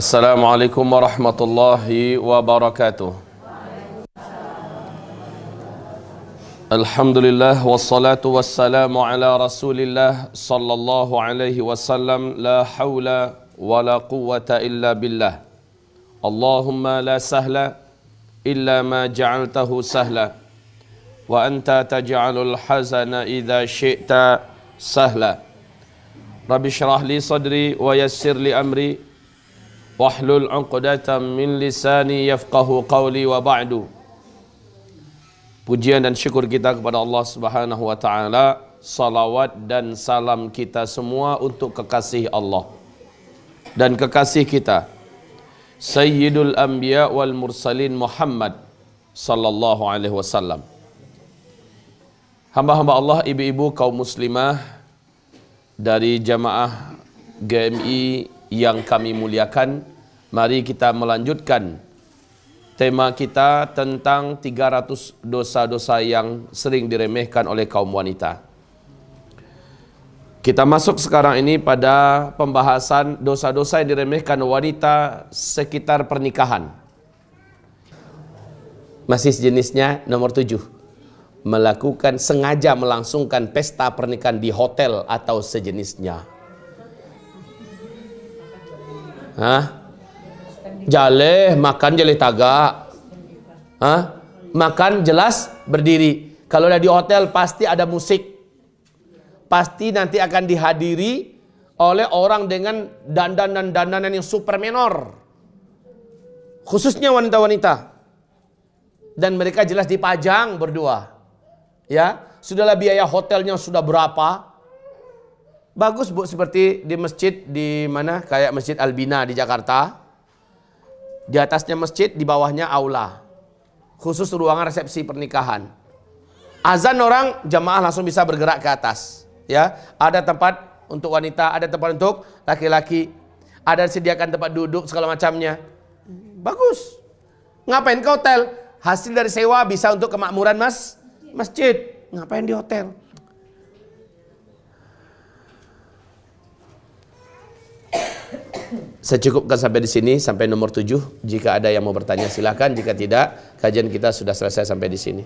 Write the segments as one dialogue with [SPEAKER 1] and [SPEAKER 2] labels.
[SPEAKER 1] السلام عليكم ورحمة الله وبركاته الحمد لله والصلاة والسلام على رسول الله صلى الله عليه وسلم لا حول ولا قوة إلا بالله اللهم لا سهل إلا ما جعلته سهلا وأنت تجعل الحزن إذا شئت سهلا رب اشرح لي صدري ويسر لي أمري wahlul 'uqdatam min lisani yafqahu qawli wa ba'du. Pujian dan syukur kita kepada Allah Subhanahu wa taala, salawat dan salam kita semua untuk kekasih Allah dan kekasih kita Sayyidul Anbiya wal Mursalin Muhammad sallallahu alaihi wasallam. Hamba-hamba Allah, ibu-ibu kaum muslimah dari jamaah GMI yang kami muliakan Mari kita melanjutkan tema kita tentang 300 dosa-dosa yang sering diremehkan oleh kaum wanita. Kita masuk sekarang ini pada pembahasan dosa-dosa yang diremehkan wanita sekitar pernikahan. Masih jenisnya nomor tujuh, Melakukan sengaja melangsungkan pesta pernikahan di hotel atau sejenisnya. Hah? Jaleh makan jaleh tagak. Hah? Makan jelas berdiri. Kalau ada di hotel pasti ada musik. Pasti nanti akan dihadiri oleh orang dengan dandan dan dandanan yang super menor. Khususnya wanita-wanita. Dan mereka jelas dipajang berdua. Ya, sudahlah biaya hotelnya sudah berapa? Bagus Bu seperti di masjid di mana kayak Masjid Albina di Jakarta. Di atasnya masjid, di bawahnya aula. Khusus ruangan resepsi pernikahan. Azan orang jamaah langsung bisa bergerak ke atas. Ya, ada tempat untuk wanita, ada tempat untuk laki-laki, ada sediakan tempat duduk segala macamnya. Bagus. Ngapain ke hotel? Hasil dari sewa bisa untuk kemakmuran mas masjid. Ngapain di hotel? Saya cukupkan sampai di sini sampai nomor 7. Jika ada yang mau bertanya silakan, jika tidak kajian kita sudah selesai sampai di sini.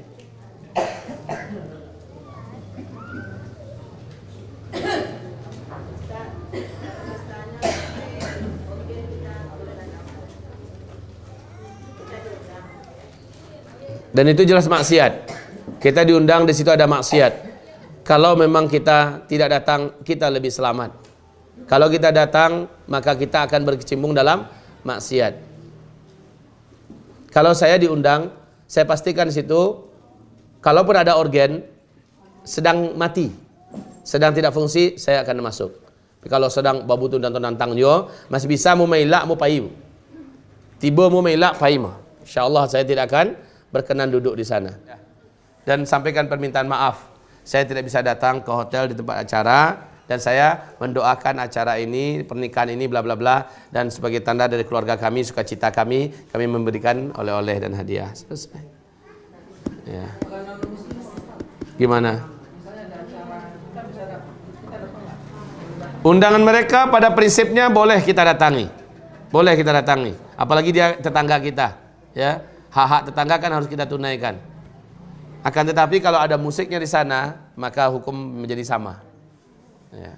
[SPEAKER 1] Dan itu jelas maksiat. Kita diundang di situ ada maksiat. Kalau memang kita tidak datang, kita lebih selamat. Kalau kita datang, maka kita akan berkecimpung dalam maksiat. Kalau saya diundang, saya pastikan situ, kalaupun ada organ sedang mati, sedang tidak fungsi, saya akan masuk. Tapi kalau sedang babu dan tantang yo, masih bisa mu mailak mu payu. Tiba mu mailak paima. Insyaallah saya tidak akan berkenan duduk di sana. Dan sampaikan permintaan maaf. Saya tidak bisa datang ke hotel di tempat acara dan saya mendoakan acara ini, pernikahan ini bla bla bla dan sebagai tanda dari keluarga kami, sukacita kami, kami memberikan oleh-oleh dan hadiah. Selesai. Ya. Gimana? Undangan mereka pada prinsipnya boleh kita datangi. Boleh kita datangi, apalagi dia tetangga kita, ya. Hak-hak tetangga kan harus kita tunaikan. Akan tetapi kalau ada musiknya di sana, maka hukum menjadi sama. Ya.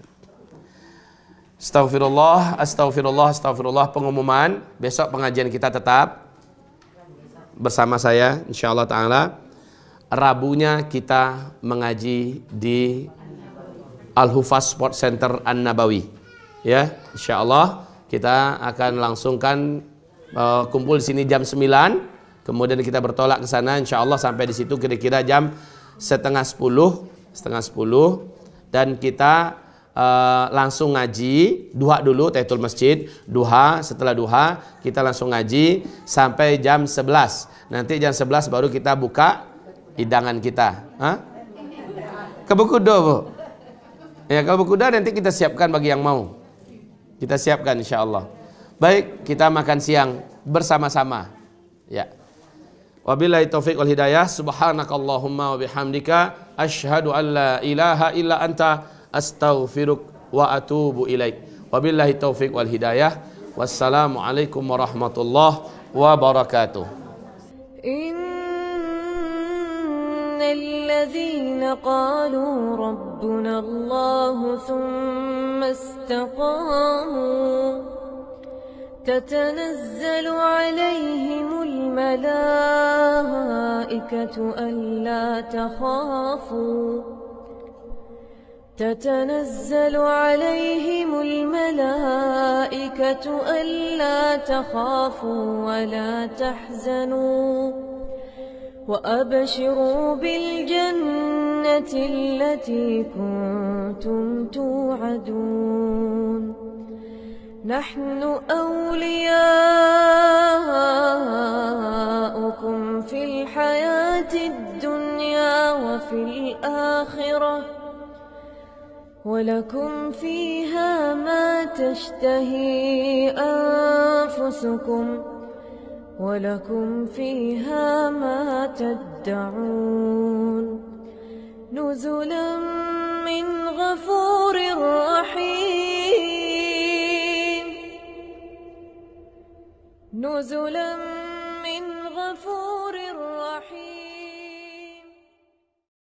[SPEAKER 1] Astagfirullah, astagfirullah, astagfirullah pengumuman. Besok pengajian kita tetap bersama saya insyaallah taala. Rabunya kita mengaji di Al Hufaz Sport Center An Nabawi. Ya, Insya Allah kita akan langsungkan uh, kumpul di sini jam 9. Kemudian kita bertolak ke sana Insya Allah sampai di situ kira-kira jam setengah sepuluh, setengah sepuluh, dan kita Eh, langsung ngaji duha dulu tetul masjid duha setelah duha kita langsung ngaji sampai jam 11 nanti jam 11 baru kita buka hidangan kita Hah? kebukudo bu ya kebukudo nanti kita siapkan bagi yang mau kita siapkan insyaallah baik kita makan siang bersama-sama ya Wabillahi taufiq wal hidayah subhanakallahumma wa bihamdika asyhadu an la ilaha illa anta astaghfiruk wa atubu ilaik. Wabillahi taufik wal hidayah. Wassalamualaikum warahmatullahi wabarakatuh.
[SPEAKER 2] إن الذين قالوا ربنا الله ثم استقاموا تتنزل عليهم الملائكة ألا تخافوا تتنزل عليهم الملائكة ألا تخافوا ولا تحزنوا وأبشروا بالجنة التي كنتم توعدون نحن أولياؤكم في الحياة الدنيا وفي الآخرة ولكم فيها ما تشتهي أنفسكم ولكم فيها ما تدعون نزلا من غفور رحيم نزلا